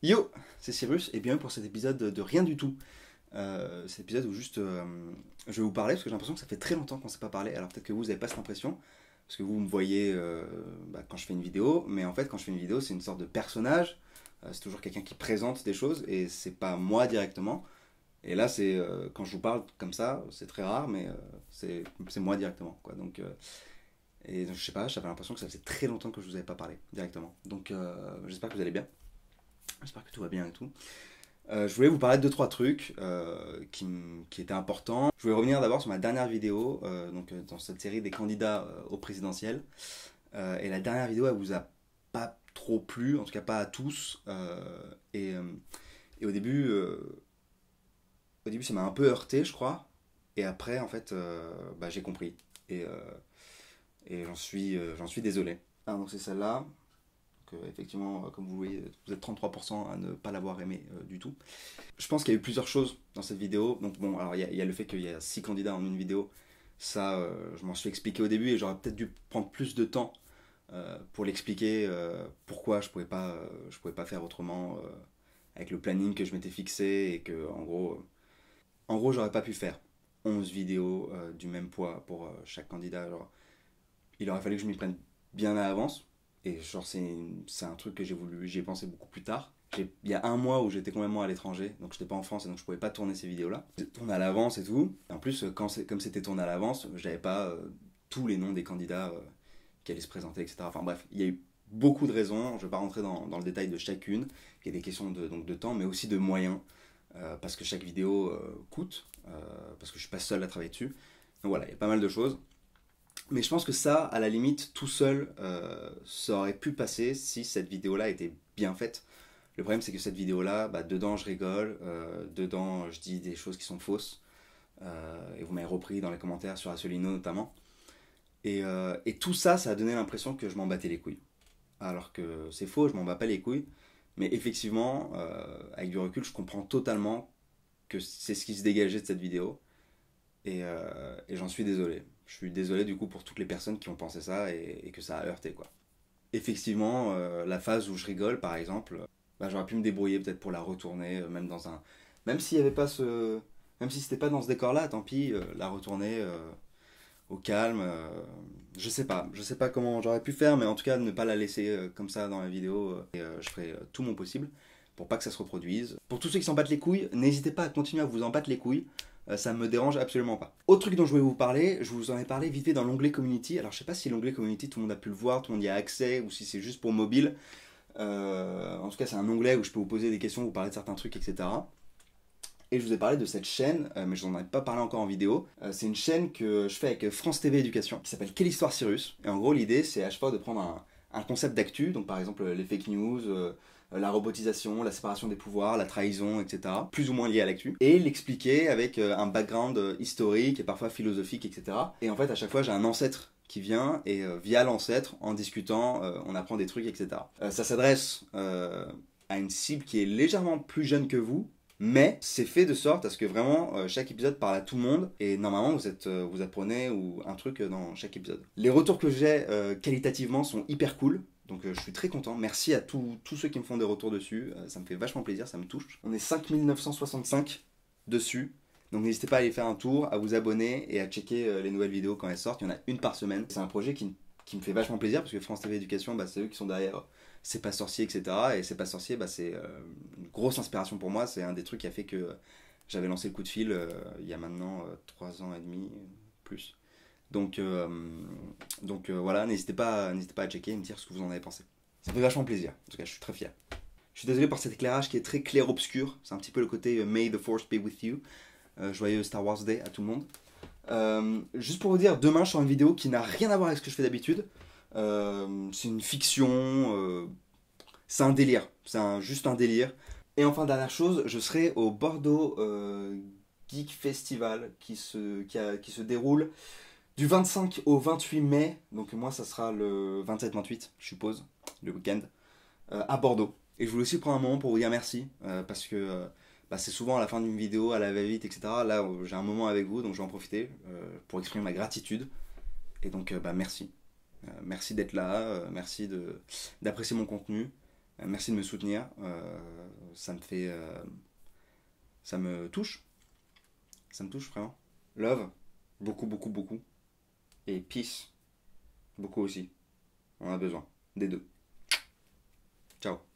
Yo, c'est Cyrus et bienvenue pour cet épisode de Rien du tout. Euh, cet épisode où juste euh, je vais vous parler parce que j'ai l'impression que ça fait très longtemps qu'on ne s'est pas parlé. Alors peut-être que vous n'avez pas cette impression parce que vous me voyez euh, bah, quand je fais une vidéo, mais en fait quand je fais une vidéo c'est une sorte de personnage. c'est toujours quelqu'un qui présente des choses et c'est pas moi directement. Et là c'est quand je vous parle comme ça, c'est très rare, mais c'est moi directement quoi. Donc et donc, je sais pas, j'avais l'impression que ça faisait très longtemps que je vous avais pas parlé directement. Donc j'espère que vous allez bien. J'espère que tout va bien et tout. Euh, je voulais vous parler de 2 trois trucs euh, qui, qui, étaient importants. Je voulais revenir d'abord sur ma dernière vidéo, euh, donc dans cette série des candidats au présidentiel. et la dernière vidéo, elle vous a pas trop plu, en tout cas pas à tous. Et, au début, au début, ça m'a un peu heurté, je crois. Et après, en fait, bah, j'ai compris. Et, j'en suis, j'en suis désolé. Ah, donc c'est celle-là. Donc effectivement, euh, comme vous voyez, vous êtes 33% à ne pas l'avoir aimé euh, du tout. Je pense qu'il y a eu plusieurs choses dans cette vidéo. Donc bon, alors il y, a, le fait qu'il y a 6 candidats en une vidéo. Ça, euh, je m'en suis expliqué au début et j'aurais peut-être dû prendre plus de temps pour l'expliquer pourquoi je ne pouvais, pas, je pouvais pas faire autrement avec le planning que je m'étais fixé et que en gros en gros j'aurais pas pu faire 11 vidéos du même poids pour chaque candidat alors il aurait fallu que je m'y prenne bien à l'avance et genre, c'est un truc que j'ai voulu, j'ai pensé beaucoup plus tard. Il y a un mois où j'étais complètement à l'étranger, donc j'étais pas en France et donc je pouvais pas tourner ces vidéos-là. Tourné à l'avance et tout. En plus, quand comme c'était tourné à l'avance, j'avais pas euh, tous les noms des candidats euh, qui allaient se présenter, etc. Enfin bref, il y a eu beaucoup de raisons. Je vais pas rentrer dans, dans le détail de chacune. Il y a des questions de, donc, de temps, mais aussi de moyens, euh, parce que chaque vidéo coûte, parce que je suis pas seul à travailler dessus. Donc voilà, il y a pas mal de choses. Mais je pense que ça, à la limite, tout seul, euh, ça aurait pu passer si cette vidéo-là était bien faite. Le problème, c'est que cette vidéo-là, bah, dedans, je rigole, euh, dedans, je dis des choses qui sont fausses. Euh, et vous m'avez repris dans les commentaires sur Asselineau notamment. Et, tout ça, ça a donné l'impression que je m'en battais les couilles. Alors que c'est faux, je m'en bats pas les couilles. Mais effectivement, avec du recul, je comprends totalement que c'est ce qui se dégageait de cette vidéo. et j'en suis désolé. Je suis désolé du coup pour toutes les personnes qui ont pensé ça et, que ça a heurté quoi. Effectivement, euh, la phase où je rigole par exemple, bah, j'aurais pu me débrouiller peut-être pour la retourner, euh, même dans un. Même s'il n'y avait pas ce. Même si c'était pas dans ce décor-là, tant pis, euh, la retourner au calme. je sais pas. Je sais pas comment j'aurais pu faire, mais en tout cas, ne pas la laisser comme ça dans la vidéo. et je ferai tout mon possible pour pas que ça se reproduise. Pour tous ceux qui s'en battent les couilles, n'hésitez pas à continuer à vous en battre les couilles. Euh, ça me dérange absolument pas. Autre truc dont je voulais vous parler, je vous en ai parlé vite fait dans l'onglet community. Alors je sais pas si l'onglet community tout le monde a pu le voir, tout le monde y a accès ou si c'est juste pour mobile. Euh, en tout cas, c'est un onglet où je peux vous poser des questions, vous parler de certains trucs, etc. Et je vous ai parlé de cette chaîne, euh, mais je n'en ai pas parlé encore en vidéo. c'est une chaîne que je fais avec France TV Éducation, qui s'appelle Quelle histoire Cyrus. Et en gros, l'idée, c'est à chaque fois de prendre un concept d'actu, donc par exemple les fake news, euh, la robotisation, la séparation des pouvoirs, la trahison, etc. Plus ou moins lié à l'actu. Et l'expliquer avec euh, un background euh, historique et parfois philosophique, etc. Et en fait, à chaque fois, j'ai un ancêtre qui vient et via l'ancêtre, en discutant, on apprend des trucs, etc. ça s'adresse à une cible qui est légèrement plus jeune que vous, mais c'est fait de sorte à ce que vraiment chaque épisode parle à tout le monde et normalement vous êtes vous apprenez ou un truc dans chaque épisode. Les retours que j'ai qualitativement sont hyper cool. Donc euh, je suis très content. Merci à tous ceux qui me font des retours dessus. Euh, ça me fait vachement plaisir, ça me touche. On est 5965 dessus. Donc n'hésitez pas à aller faire un tour, à vous abonner et à checker euh, les nouvelles vidéos quand elles sortent. Il y en a une par semaine. C'est un projet qui, me fait vachement plaisir parce que France TV Éducation, bah, c'est eux qui sont derrière C'est pas sorcier, etc. Et C'est pas sorcier, bah, c'est une grosse inspiration pour moi. C'est un des trucs qui a fait que j'avais lancé le coup de fil il y a maintenant 3 ans et demi, plus. Donc, euh, donc euh, voilà, n'hésitez pas, n'hésitez pas à checker et me dire ce que vous en avez pensé. Ça fait vachement plaisir. En tout cas, je suis très fier. Je suis désolé pour cet éclairage qui est très clair-obscur. C'est un petit peu le côté euh, May the Force be with you. joyeux Star Wars Day à tout le monde. juste pour vous dire, demain je sors une vidéo qui n'a rien à voir avec ce que je fais d'habitude. c'est une fiction, c'est un délire, c'est juste un délire. Et enfin, dernière chose, je serai au Bordeaux Geek Festival qui se, qui qui se déroule du 25 au 28 mai, donc moi ça sera le 27-28, je suppose, le week-end, euh, à Bordeaux. Et je voulais aussi prendre un moment pour vous dire merci, euh, parce que euh, bah, c'est souvent à la fin d'une vidéo, à la va-vite, etc. Là, j'ai un moment avec vous, donc je vais en profiter pour exprimer ma gratitude. Et donc, bah, merci. merci d'être là, merci d'apprécier mon contenu, merci de me soutenir. ça me fait. ça me touche. Ça me touche vraiment. Love. Beaucoup, beaucoup, beaucoup et peace. Beaucoup aussi. On a besoin des deux. Ciao.